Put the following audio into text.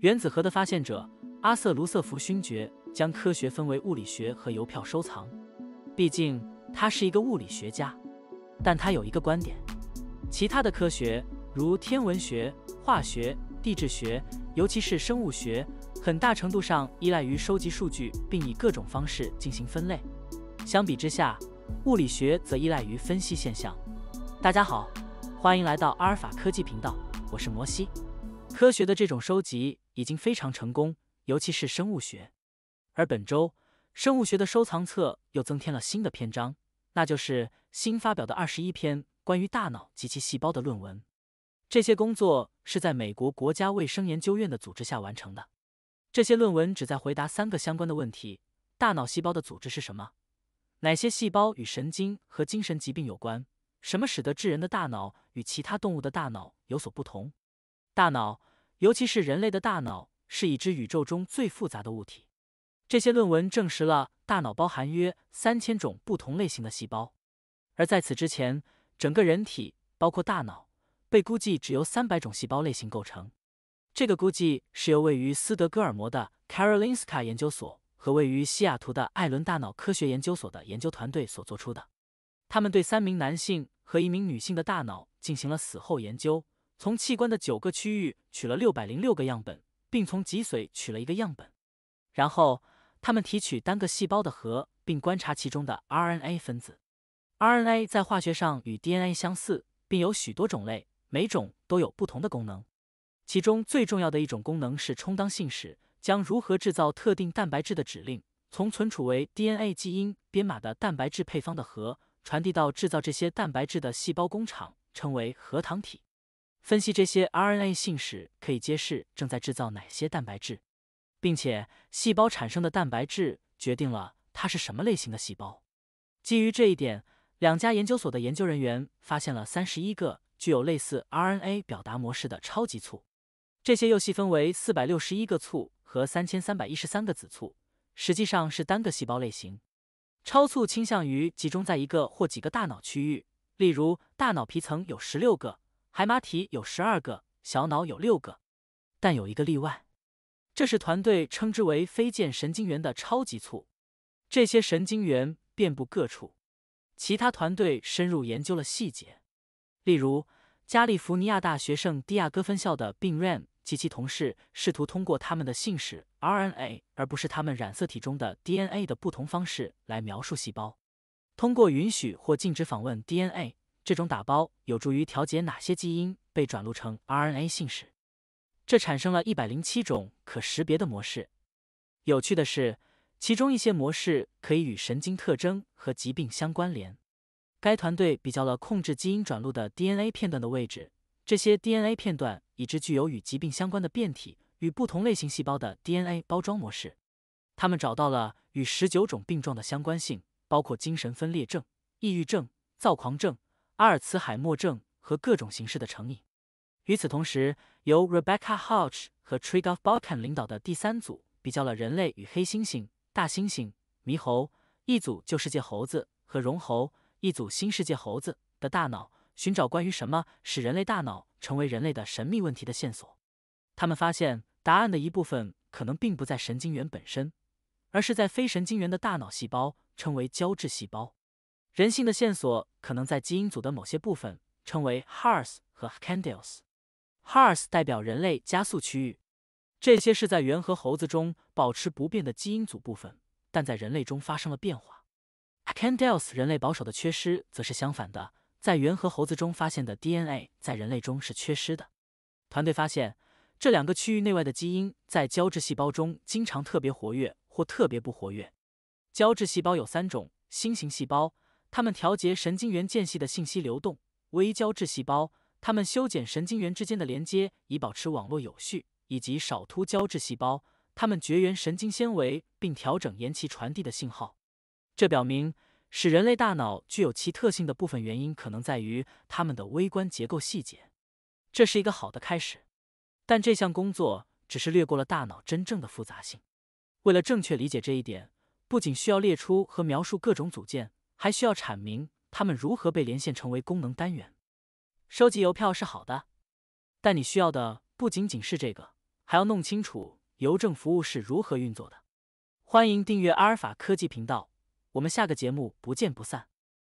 原子核的发现者阿瑟·卢瑟福勋爵将科学分为物理学和邮票收藏，毕竟他是一个物理学家。但他有一个观点：其他的科学，如天文学、化学、地质学，尤其是生物学，很大程度上依赖于收集数据并以各种方式进行分类。相比之下，物理学则依赖于分析现象。大家好，欢迎来到阿尔法科技频道，我是摩西。科学的这种收集已经非常成功，尤其是生物学。而本周，生物学的收藏册又增添了新的篇章，那就是新发表的二十一篇关于大脑及其细胞的论文。这些工作是在美国国家卫生研究院的组织下完成的。这些论文旨在回答三个相关的问题：大脑细胞的组织是什么？哪些细胞与神经和精神疾病有关？什么使得智人的大脑与其他动物的大脑有所不同？大脑，尤其是人类的大脑，是已知宇宙中最复杂的物体。这些论文证实了大脑包含约三千种不同类型的细胞，而在此之前，整个人体（包括大脑）被估计只由三百种细胞类型构成。这个估计是由位于斯德哥尔摩的 Karolinska 研究所和位于西雅图的艾伦大脑科学研究所的研究团队所做出的。他们对三名男性和一名女性的大脑进行了死后研究。从器官的九个区域取了六百零六个样本，并从脊髓取了一个样本，然后他们提取单个细胞的核，并观察其中的 RNA 分子。RNA 在化学上与 DNA 相似，并有许多种类，每种都有不同的功能。其中最重要的一种功能是充当信使，将如何制造特定蛋白质的指令，从存储为 DNA 基因编码的蛋白质配方的核传递到制造这些蛋白质的细胞工厂，称为核糖体。分析这些 RNA 信使可以揭示正在制造哪些蛋白质，并且细胞产生的蛋白质决定了它是什么类型的细胞。基于这一点，两家研究所的研究人员发现了三十一个具有类似 RNA 表达模式的超级簇，这些又细分为四百六十一个簇和三千三百一十三个子簇，实际上是单个细胞类型。超簇倾向于集中在一个或几个大脑区域，例如大脑皮层有十六个。海马体有十二个，小脑有六个，但有一个例外，这是团队称之为飞剑神经元的超级簇。这些神经元遍布各处。其他团队深入研究了细节，例如加利福尼亚大学圣地亚哥分校的 b r a m 及其同事试图通过他们的信使 RNA 而不是他们染色体中的 DNA 的不同方式来描述细胞，通过允许或禁止访问 DNA。这种打包有助于调节哪些基因被转录成 RNA 信使？这产生了一百零七种可识别的模式。有趣的是，其中一些模式可以与神经特征和疾病相关联。该团队比较了控制基因转录的 DNA 片段的位置，这些 DNA 片段已知具有与疾病相关的变体与不同类型细胞的 DNA 包装模式。他们找到了与十九种病状的相关性，包括精神分裂症、抑郁症、躁狂症。阿尔茨海默症和各种形式的成瘾。与此同时，由 Rebecca h o d c h 和 t r i g o f b o l k a n 领导的第三组比较了人类与黑猩猩、大猩猩、猕猴，一组旧世界猴子和绒猴，一组新世界猴子的大脑，寻找关于什么使人类大脑成为人类的神秘问题的线索。他们发现，答案的一部分可能并不在神经元本身，而是在非神经元的大脑细胞，称为胶质细胞。人性的线索可能在基因组的某些部分，称为 HARs 和 CANDLES。HARs 代表人类加速区域，这些是在猿和猴子中保持不变的基因组部分，但在人类中发生了变化。CANDLES 人类保守的缺失则是相反的，在猿和猴子中发现的 DNA 在人类中是缺失的。团队发现，这两个区域内外的基因在胶质细胞中经常特别活跃或特别不活跃。胶质细胞有三种新型细胞。它们调节神经元间隙的信息流动，微胶质细胞它们修剪神经元之间的连接以保持网络有序，以及少突胶质细胞它们绝缘神经纤维并调整延期传递的信号。这表明使人类大脑具有其特性的部分原因可能在于它们的微观结构细节。这是一个好的开始，但这项工作只是略过了大脑真正的复杂性。为了正确理解这一点，不仅需要列出和描述各种组件。还需要阐明它们如何被连线成为功能单元。收集邮票是好的，但你需要的不仅仅是这个，还要弄清楚邮政服务是如何运作的。欢迎订阅阿尔法科技频道，我们下个节目不见不散。